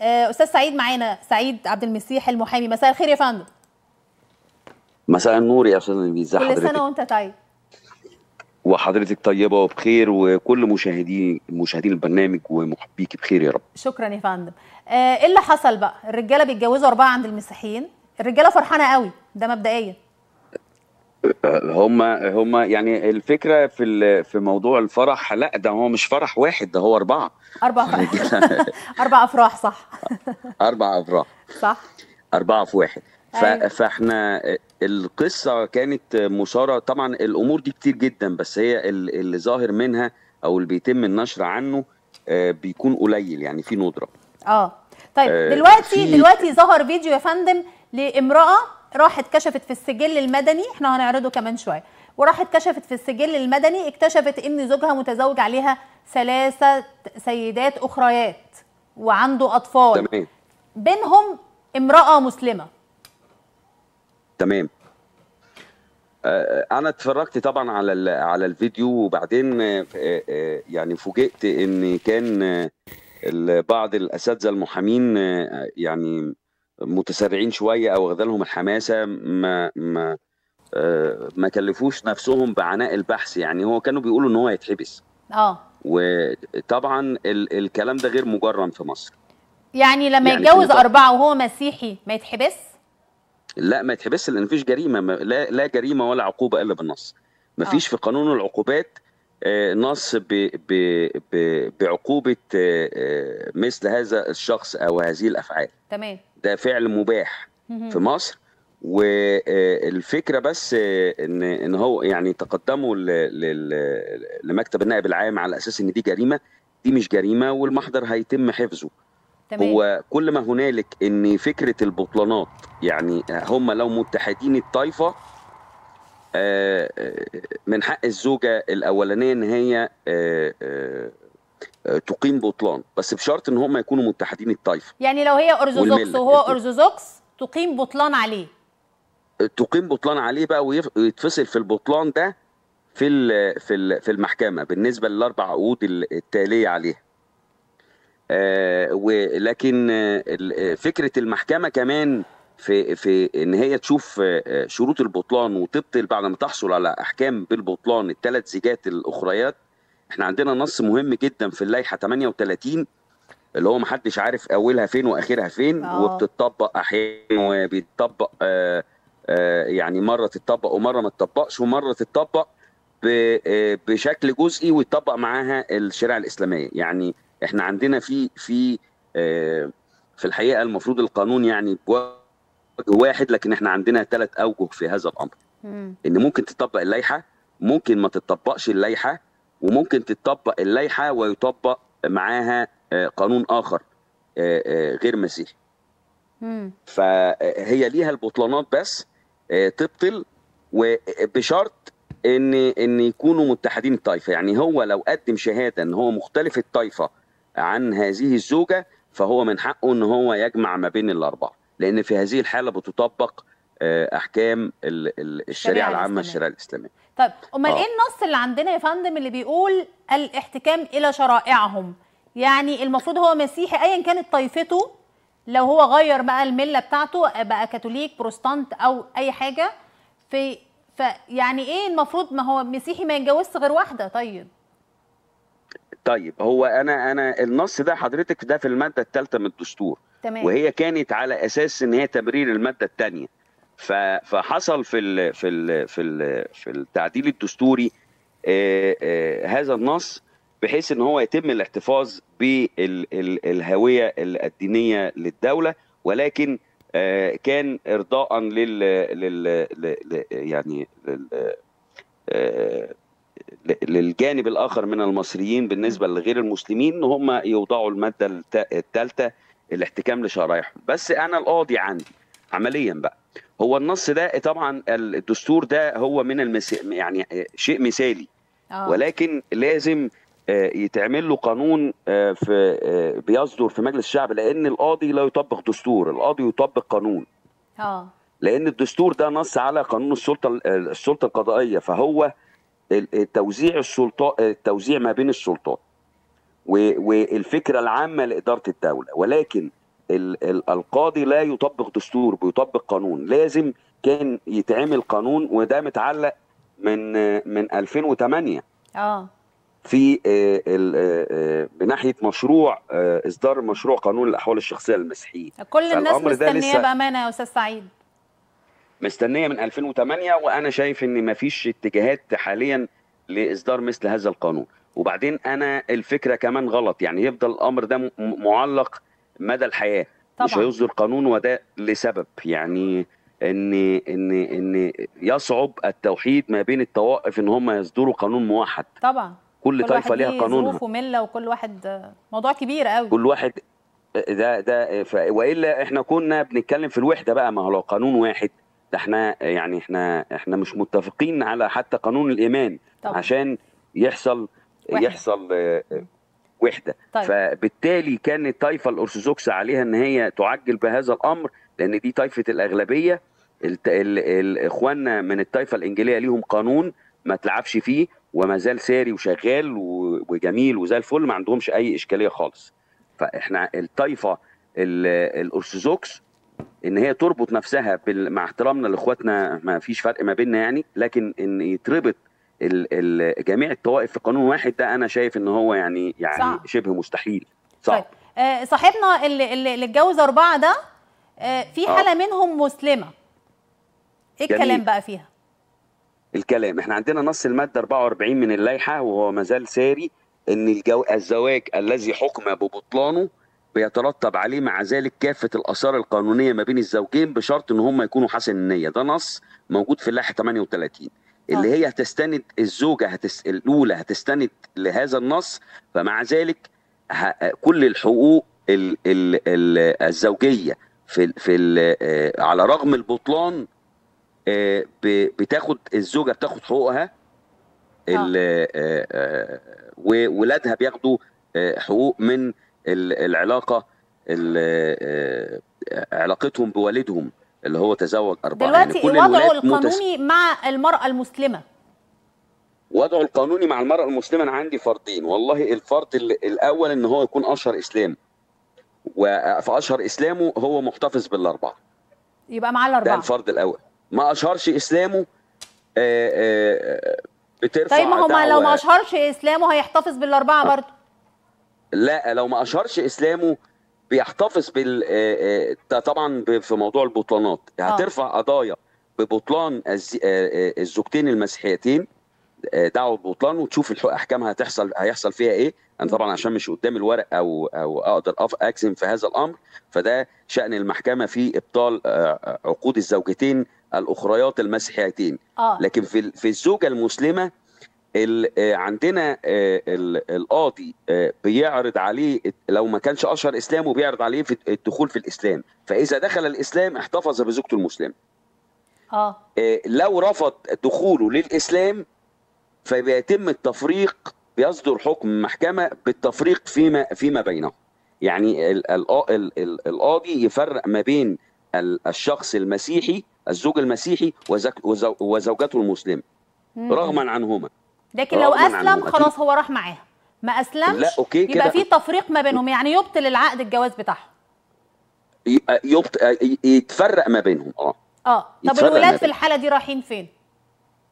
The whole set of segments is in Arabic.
آه، استاذ سعيد معانا سعيد عبد المسيح المحامي مساء الخير يا فندم مساء النور يا استاذ نبيل كل حضرتك. سنه وانت طيب وحضرتك طيبه وبخير وكل مشاهدين مشاهدين البرنامج ومحبيك بخير يا رب شكرا يا فندم آه، ايه اللي حصل بقى الرجاله بيتجوزوا اربعه عند المسيحيين الرجاله فرحانه قوي ده مبدئيا هما هما يعني الفكره في في موضوع الفرح لا ده هو مش فرح واحد ده هو اربعه اربع اربع افراح صح اربع افراح صح اربعه في واحد أيوه. فاحنا القصه كانت مثاره طبعا الامور دي كتير جدا بس هي اللي ظاهر منها او اللي بيتم النشر عنه آه، بيكون قليل يعني في ندره اه طيب آه، دلوقتي دلوقتي ظهر فيديو يا فندم لامراه راحت كشفت في السجل المدني احنا هنعرضه كمان شويه وراحت كشفت في السجل المدني اكتشفت ان زوجها متزوج عليها ثلاثه سيدات اخريات وعنده اطفال تمام بينهم امراه مسلمه تمام آه، انا اتفرجت طبعا على على الفيديو وبعدين آه، آه، يعني فوجئت ان كان بعض الاساتذه المحامين يعني متسرعين شويه او لهم الحماسه ما ما آه، ما كلفوش نفسهم بعناء البحث يعني هو كانوا بيقولوا ان هو هيتحبس اه وطبعا ال الكلام ده غير مجرم في مصر يعني لما يعني يتجوز اربعه وهو مسيحي ما يتحبس لا ما يتحبس لان مفيش جريمه لا لا جريمه ولا عقوبه الا بالنص مفيش فيش آه. في قانون العقوبات آه، نص ب ب ب بعقوبه مثل هذا الشخص او هذه الافعال تمام ده فعل مباح في مصر والفكره بس ان ان هو يعني تقدموا لمكتب النائب العام على اساس ان دي جريمه دي مش جريمه والمحضر هيتم حفظه تمام. هو كل ما هنالك ان فكره البطلانات يعني هم لو متحدين الطائفه آه، آه، من حق الزوجه الاولانيه ان هي آه، آه، تقيم بطلان بس بشرط ان هم يكونوا متحدين الطائفه يعني لو هي ارثوذكس وهو ارثوذكس إيه؟ تقيم بطلان عليه آه، تقيم بطلان عليه بقى ويتفصل في البطلان ده في في في المحكمه بالنسبه للاربع عقود التاليه عليها آه، ولكن فكره المحكمه كمان في في ان هي تشوف شروط البطلان وتبطل بعد ما تحصل على احكام بالبطلان الثلاث زيجات الاخريات احنا عندنا نص مهم جدا في اللائحه 38 اللي هو محدش عارف اولها فين واخرها فين أوه. وبتطبق احيانا وبيتطبق آآ آه، آآ آه، يعني مره تتطبق ومره ما تطبقش ومره تتطبق آه، بشكل جزئي ويطبق معاها الشريعه الاسلاميه يعني احنا عندنا في في في الحقيقه المفروض القانون يعني بوجه واحد لكن احنا عندنا ثلاث اوجه في هذا الامر مم. ان ممكن تطبق اللائحه ممكن ما تطبقش اللائحه وممكن تتطبق اللائحه ويطبق معاها آه، قانون اخر آه، آه، غير مسيحي فهي ليها البطلانات بس تبطل وبشرط ان ان يكونوا متحدين الطائفه يعني هو لو قدم شهاده ان هو مختلف الطائفه عن هذه الزوجه فهو من حقه ان هو يجمع ما بين الاربعه لان في هذه الحاله بتطبق آه، احكام الشريعه العامه الشريعه الاسلاميه طيب امال آه. ايه النص اللي عندنا يا فندم اللي بيقول الاحتكام الى شرائعهم يعني المفروض هو مسيحي ايا كانت طائفته لو هو غير بقى المله بتاعته بقى كاثوليك بروتستانت او اي حاجه في فيعني ايه المفروض ما هو مسيحي ما يتجوزش غير واحده طيب طيب هو انا انا النص ده حضرتك ده في الماده الثالثه من الدستور تمام. وهي كانت على اساس ان هي تبرير الماده الثانيه فحصل في في في في التعديل الدستوري آه، آه، هذا النص بحيث ان هو يتم الاحتفاظ بالهويه الدينيه للدوله ولكن آه، كان ارضاء لل, لل... يعني للجانب الاخر من المصريين بالنسبه لغير المسلمين ان هم يوضعوا الماده الثالثه الاحتكام لشرائحهم بس انا القاضي عندي عمليا بقى هو النص ده طبعا الدستور ده هو من المس... يعني شيء مثالي آه. ولكن لازم آه، يتعمل له قانون آه، في بيصدر في مجلس الشعب لان القاضي لا يطبق دستور القاضي يطبق قانون اه لان الدستور ده نص على قانون السلطه السلطه القضائيه فهو توزيع السلطات التوزيع ما بين السلطات والفكره العامه لاداره الدوله ولكن القاضي لا يطبق دستور بيطبق قانون لازم كان يتعمل قانون وده متعلق من من 2008 اه في بناحيه آه، آه، آه، مشروع اصدار مشروع قانون الاحوال الشخصيه للمسيحيين كل الناس مستنيه بامانه يا استاذ سعيد مستنيه من 2008 وانا شايف ان مفيش اتجاهات حاليا لاصدار مثل هذا القانون وبعدين انا الفكره كمان غلط يعني يفضل الامر ده معلق مدى الحياه طبعا. مش هيصدر قانون وده لسبب يعني ان ان ان يصعب التوحيد ما بين الطوائف ان هم يصدروا قانون موحد طبعا كل, كل طائفه ليها قانونها ظروف ومله وكل واحد موضوع كبير قوي كل واحد ده ده ف... والا احنا كنا بنتكلم في الوحده بقى ما هو لو قانون واحد ده احنا يعني احنا احنا مش متفقين على حتى قانون الايمان طبعا. عشان يحصل واحد. يحصل آه، آه، وحده طيب. فبالتالي كان الطائفه الارثوذكس عليها ان هي تعجل بهذا الامر لان دي طائفه الاغلبيه اخواننا من الطائفه الانجيليه ليهم قانون ما تلعبش فيه وما زال ساري وشغال وجميل وزي الفل ما عندهمش اي اشكاليه خالص فاحنا الطائفه الارثوذكس ان هي تربط نفسها مع احترامنا لاخواتنا ما فيش فرق ما بيننا يعني لكن ان يتربط ال جميع الطوائف في قانون واحد ده انا شايف ان هو يعني يعني صح. شبه مستحيل صح طيب. آه، صاحبنا اللي, اللي اتجوز اربعه ده آه، في آه. حاله آه. منهم مسلمه ايه جميل. الكلام بقى فيها الكلام احنا عندنا نص الماده 44 من اللائحه وهو ما زال ساري ان الجو... الزواج الذي حكم ببطلانه بيترتب عليه مع ذلك كافه الاثار القانونيه ما بين الزوجين بشرط ان هم يكونوا حسن النيه ده نص موجود في اللائحه 38 اللي هي هتستند الزوجه هتس... الاولى هتستند لهذا النص فمع ذلك ه... كل الحقوق ال... ال... ال... الزوجيه في ال... في ال... آه، على رغم البطلان آه، ب... بتاخد الزوجه بتاخد حقوقها ال... آه، وولادها بياخدوا حقوق من العلاقه علاقتهم بوالدهم اللي هو تزوج اربعه يعني دلوقتي يعني وضعه القانوني مع المراه المسلمه وضعه القانوني مع المراه المسلمه انا عندي فرضين والله الفرض الاول ان هو يكون اشهر اسلام فاشهر اسلامه هو محتفظ بالاربعه يبقى معاه الاربعه ده الفرض الاول ما اشهرش اسلامه آآ آه، آآ آه، بترفع طيب ما هو لو ما اشهرش اسلامه هيحتفظ بالاربعه آه. برضه لا لو ما اشهرش اسلامه بيحتفظ بال آه، آه، طبعا في موضوع البطلانات آه. هترفع قضايا ببطلان الزوجتين المسيحيتين دعوه ببطلان وتشوف احكامها هتحصل هيحصل فيها ايه انا طبعا عشان مش قدام الورق او او اقدر اجزم في هذا الامر فده شان المحكمه في ابطال عقود الزوجتين الاخريات المسيحيتين لكن في في الزوجه المسلمه آه، عندنا آه، القاضي آه، بيعرض عليه لو ما كانش اشهر اسلامه بيعرض عليه في الدخول في الاسلام فاذا دخل الاسلام احتفظ بزوجته المسلمه اه لو رفض دخوله للاسلام فبيتم التفريق بيصدر حكم محكمه بالتفريق فيما فيما بينهم يعني القاضي يفرق ما بين الشخص المسيحي الزوج المسيحي وزوجته المسلمه رغما عنهما لكن لو اسلم خلاص هو راح معاها ما اسلمش لا أوكي كده. يبقى في تفريق ما بينهم يعني يبطل العقد الجواز بتاعهم يبطل يتفرق ما بينهم اه اه طب الولاد في الحاله دي رايحين فين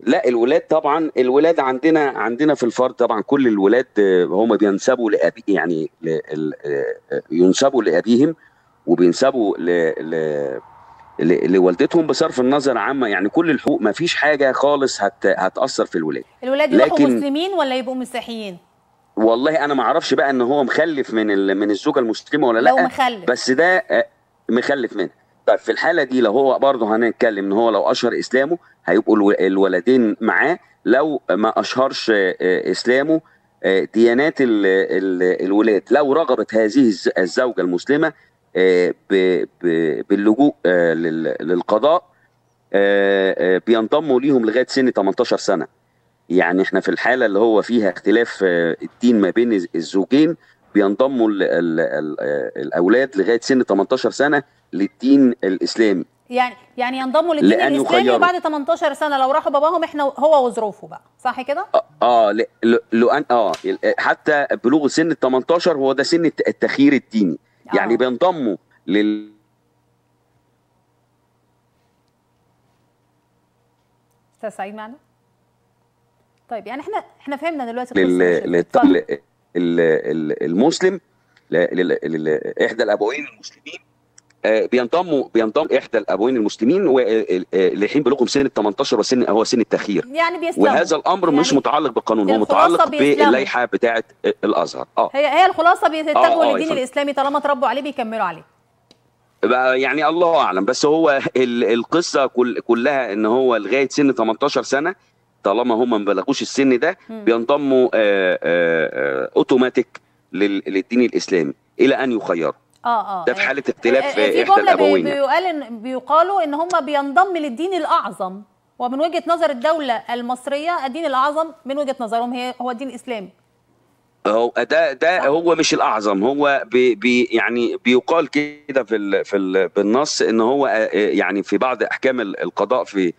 لا الولاد طبعا الولاد عندنا عندنا في الفرد طبعا كل الولاد آه، هم بينسبوا لابي يعني ل... آه، ينسبوا لابيهم وبينسبوا ل... ل... لوالدتهم بصرف النظر عما يعني كل الحقوق ما فيش حاجه خالص هت هتاثر في الولاد الولاد يبقوا لكن... مسلمين ولا يبقوا مسيحيين والله انا ما اعرفش بقى ان هو مخلف من ال... من الزوجه المسلمه ولا لا مخلف. بس ده آه، مخلف منها طيب في الحاله دي لو هو برضه هنتكلم ان هو لو اشهر اسلامه هيبقوا الولدين معاه لو ما اشهرش آه، آه، اسلامه ديانات الولاد لو رغبت هذه الزوجه المسلمه آه، باللجوء آه، للقضاء آه، بينضموا ليهم لغايه سن 18 سنه يعني احنا في الحاله اللي هو فيها اختلاف الدين ما بين الزوجين بينضموا الاولاد لغايه سن 18 سنه للدين الاسلامي يعني يعني ينضموا للدين الاسلامي وبعد 18 سنه لو راحوا باباهم احنا هو وظروفه بقى صح كده اه لو ان اه حتى بلوغ سن ال 18 هو ده سن التخيير الديني آه. يعني بينضموا لل سعيد معنا طيب يعني احنا احنا فهمنا دلوقتي لل... لل... المسلم ل... ل... ل... احدى الابوين المسلمين آه، بينضموا بينضم احدى الابوين المسلمين آه، آه، لحين بلغهم سن ال 18 وسن هو سن التاخير يعني بيسلم. وهذا الامر يعني مش متعلق بالقانون هو متعلق باللائحه بتاعه الازهر اه هي هي الخلاصه بيتجهوا للدين الاسلامي طالما اتربوا عليه بيكملوا عليه يعني الله اعلم بس هو القصه كل كلها ان هو لغايه سن 18 سنه طالما هم ما بلغوش السن ده بينضموا اوتوماتيك للدين الاسلامي الى ان يخيروا اه اه ده في حاله آه، اختلاف آه، في احدى الابوين بيقال ان بيقالوا ان هم بينضم للدين الاعظم ومن وجهه نظر الدوله المصريه الدين الاعظم من وجهه نظرهم هي هو الدين الاسلامي هو ده ده هو مش الاعظم هو بي بي يعني بيقال كده في الـ في الـ بالنص ان هو آه، يعني في بعض احكام القضاء في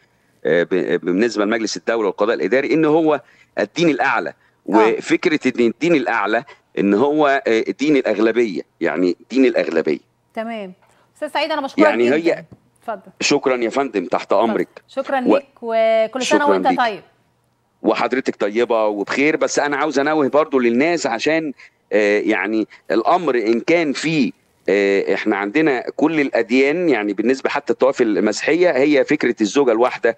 بالنسبه لمجلس الدوله والقضاء الاداري ان هو الدين الاعلى وفكره ان الدين الاعلى ان هو آه، دين الاغلبيه يعني دين الاغلبيه تمام استاذ سعيد انا بشكرك يعني جداً. هي اتفضل شكرا يا فندم تحت امرك شكرا و... ليك وكل سنه وانت ليك. طيب وحضرتك طيبه وبخير بس انا عاوز انوه برضو للناس عشان آه، يعني الامر ان كان فيه آه، احنا عندنا كل الاديان يعني بالنسبه حتى الطوائف المسيحيه هي فكره الزوجه الواحده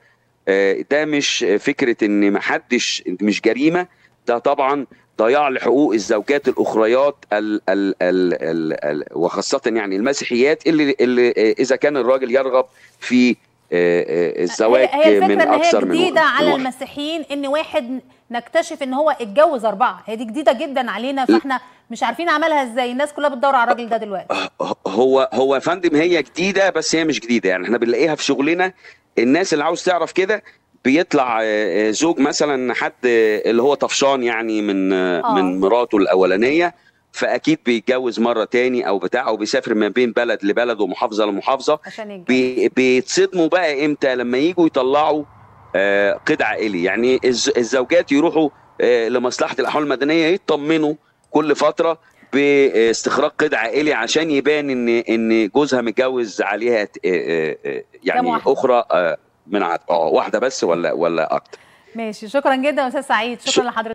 ده مش فكره ان ما حدش مش جريمه ده طبعا ضياع لحقوق الزوجات الاخريات الـ الـ الـ الـ الـ وخاصه يعني المسيحيات اللي اللي اذا كان الراجل يرغب في آه، آه، الزواج هي من اكثر من هي جديده من على المسيحيين ان واحد نكتشف ان هو اتجوز اربعه هي دي جديده جدا علينا فاحنا مش عارفين عملها ازاي الناس كلها بتدور على الراجل ده دلوقتي آه، هو هو يا فندم هي جديده بس هي مش جديده يعني احنا بنلاقيها في شغلنا الناس اللي عاوز تعرف كده بيطلع آه، آه، زوج مثلا حد آه، اللي هو طفشان يعني من آه. من مراته الاولانيه فاكيد بيتجوز مره تاني او بتاع او بيسافر ما بين بلد لبلد ومحافظه لمحافظه عشان بي بيتصدموا بقى امتى لما يجوا يطلعوا قيد عائلي يعني الزوجات يروحوا لمصلحه الاحوال المدنيه يطمنوا كل فتره باستخراج قيد عائلي عشان يبان ان ان جوزها متجوز عليها يعني اخرى من عد... اه واحده بس ولا ولا اكتر ماشي شكرا جدا استاذ سعيد شكرا ش... لحضرتك